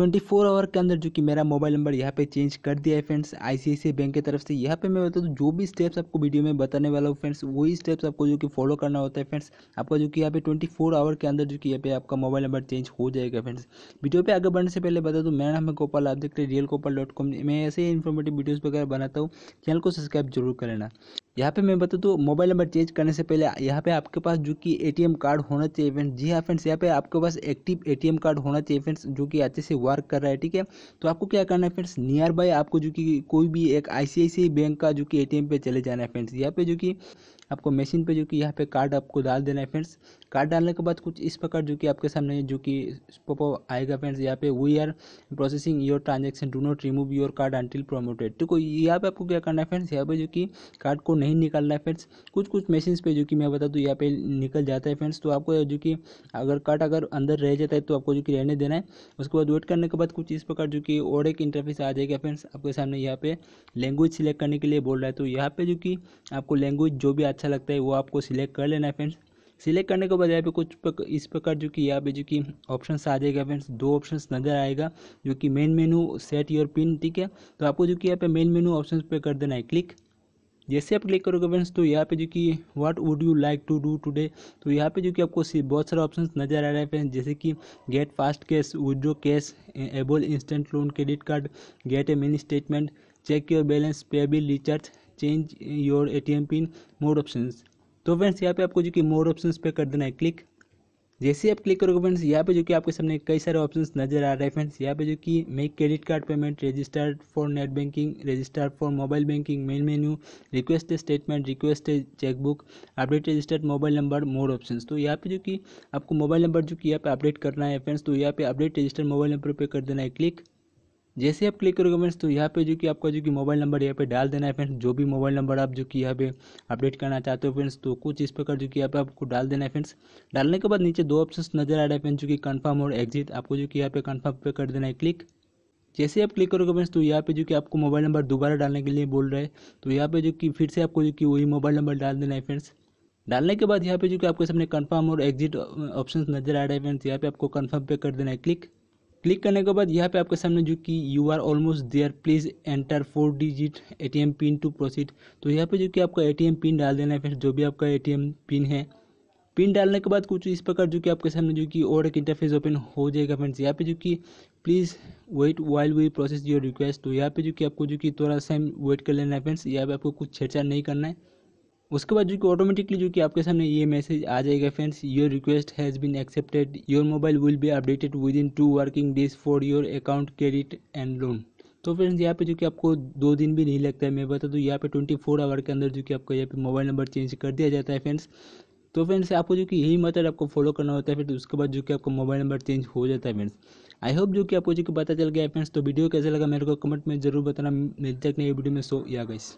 twenty four hour के अंदर जो कि मेरा मोबाइल नंबर यहाँ पे चेंज कर दिया है फ्रेंड्स आई बैंक की तरफ से यहाँ पे मैं बता दूँ जो भी स्टेप्स आपको वीडियो में बताने वाला हूँ फ्रेंड्स वही स्टेप्स आपको जो कि फॉलो करना होता है फ्रेंड्स आपका जो कि यहाँ पे ट्वेंटी फोर आवर के अंदर जो कि यहाँ पे आपका मोबाइल नंबर चेंज हो जाएगा फ्रेंड्स वीडियो पर आगे बढ़ने से पहले बता दूँ मेरा नाम है गोपाल आप देख रहे रियल गोपाल डॉट कॉम मैं ऐसे ही इन्फॉर्मेटिव वीडियोज़ वगैरह बनाता हूँ चैनल को सब्सक्राइब जरूर कर लेना यहाँ पे मैं बता दूँ मोबाइल नंबर चेंज करने से पहले यहाँ पे आपके पास जो कि एटीएम कार्ड होना चाहिए फ्रेंड्स जी हाँ फ्रेंड्स यहाँ पे आपके पास एक्टिव एटीएम कार्ड होना चाहिए फ्रेंड्स जो कि अच्छे से वर्क कर रहा है ठीक है तो आपको क्या करना है फ्रेंड्स नियर बाय आपको जो कि कोई भी एक आई बैंक का जो कि ए पे चले जाना है फ्रेंड्स यहाँ पे जो कि आपको मशीन पे जो कि यहाँ पे कार्ड आपको डाल देना है फ्रेंड्स कार्ड डालने के बाद कुछ इस प्रकार जो कि आपके सामने जो कि पोपो आएगा फ्रेंड्स यहाँ पे we are processing your transaction do not remove your card until prompted है यहाँ पे आपको क्या करना है फ्रेंड्स यहाँ पे जो कि कार्ड को नहीं रहा है फ्रेंड्स कुछ कुछ मशीन पे जो कि मैं बता दूँ यहाँ पे निकल जाता है फ्रेंड्स तो आपको जो कि अगर कट अगर अंदर रह जाता है तो आपको जो कि रहने देना है उसके बाद वेट करने के बाद कुछ इस प्रकार जो कि और एक इंटरफेस आ जाएगा फ्रेंड्स आपके सामने यहाँ पे लैंग्वेज सिलेक्ट करने के लिए बोल रहा है तो यहाँ पे जो कि आपको लैंग्वेज जो भी अच्छा लगता है वो आपको सिलेक्ट कर लेना है फ्रेंड्स सिलेक्ट करने के बाद यहाँ पे कुछ इस प्रकार जो कि यहाँ पे जो कि ऑप्शंस आ जाएगा फ्रेंड्स दो ऑप्शंस नज़र आएगा जो कि main menu set your pin ठीक है तो आपको जो कि यहाँ पे मेन मेनू ऑप्शन पे कर देना है क्लिक जैसे आप क्लिक करोगे फ्रेंड्स तो यहाँ पे जो कि what would you like to do today तो यहाँ पे जो कि आपको बहुत सारे ऑप्शन नजर आ रहे हैं फ्रेंड्स जैसे कि get fast cash withdraw cash able instant loan credit card get a mini statement check your balance pay bill recharge change your M pin more option तो फ्रेंड्स यहाँ पे आपको जो कि मोर ऑप्शन पे कर देना है क्लिक जैसे आप क्लिक करोगे फ्रेंड्स यहाँ पे जो कि आपके सामने कई सारे ऑप्शन नजर आ रहे हैं फ्रेंड्स यहाँ पे जो कि make credit card payment registered for net banking registered for mobile banking main menu request statement request chequebook update registered mobile number more option तो यहाँ पे जो कि आपको मोबाइल नंबर जो कि यहाँ पे अपडेट करना है फ्रेंड्स तो यहाँ पे अपडेट रजिस्टर्ड मोबाइल नंबर पर कर देना है क्लिक जैसे आप क्लिक करोगे फ्रेंड्स तो यहाँ पे जो कि आपका जो कि मोबाइल नंबर यहाँ पे डाल देना है फ्रेंड्स जो भी मोबाइल नंबर आप जो कि यहाँ पे अपडेट करना चाहते हो फ्रेंड्स तो कुछ इस प्रकार जो कि यहाँ पे आपको डाल देना है फ्रेंड्स डालने के बाद नीचे दो ऑप्शन नजर आ रहे हैं फ्रेंड्स जो कि कन्फर्म और एग्जिट आपको जो कि यहाँ पे कन्फर्म पे कर देना है क्लिक जैसे आप क्लिक करोगे फ्रेंड्स तो यहाँ पे जो कि आपको मोबाइल नंबर दोबारा डालने के लिए बोल रहे हैं तो यहाँ पे जो कि फिर से आपको जो कि वही मोबाइल नंबर डाल देना है फ्रेंड्स डालने के बाद यहाँ पे जो कि आपके सामने कन्फर्म और एग्जिट ऑप्शन नजर आ रहे हैं फ्रेंड्स यहाँ पे आपको कन्फर्म पे कर देना है क्लिक क्लिक करने के बाद यहाँ पे आपके सामने जो कि you are almost there please enter four digit ATM pin to proceed तो यहाँ पे जो कि आपका एटीएम पिन डाल देना है फिर जो भी आपका एटीएम पिन है पिन डालने के बाद कुछ इस प्रकार जो कि आपके सामने जो कि और एक इंटरफेस ओपन हो जाएगा फ्रेंड्स यहाँ पे जो कि please wait while we process your request तो यहाँ पे जो कि आपको जो कि थोड़ा सा वेट कर लेना है फ्रेंड्स यहाँ पे आपको कुछ छेड़छाड़ नहीं करना है उसके बाद जो कि ऑटोमेटिकली जो कि आपके सामने ये मैसेज आ जाएगा friends your request has been accepted your mobile will be updated within two working days for your account credit and loan तो फ्रेंड्स यहाँ पे जो कि आपको दो दिन भी नहीं लगता है मैं बता दूँ यहाँ पे ट्वेंटी फोर आवर के अंदर जो कि आपका यहाँ पे मोबाइल नंबर चेंज कर दिया जाता है फ्रेंड्स तो फ्रेंड्स आपको जो कि यही मतलब आपको फॉलो करना होता है फिर उसके बाद जो कि आपका मोबाइल नंबर चेंज हो जाता है फ्रेंड्स आई होप जो कि आपको जो कि पता चल गया फ्रेंड्स तो वीडियो कैसा लगा मेरे को कमेंट में जरूर बताना मिलते हैं नहीं वीडियो में सो या गाइस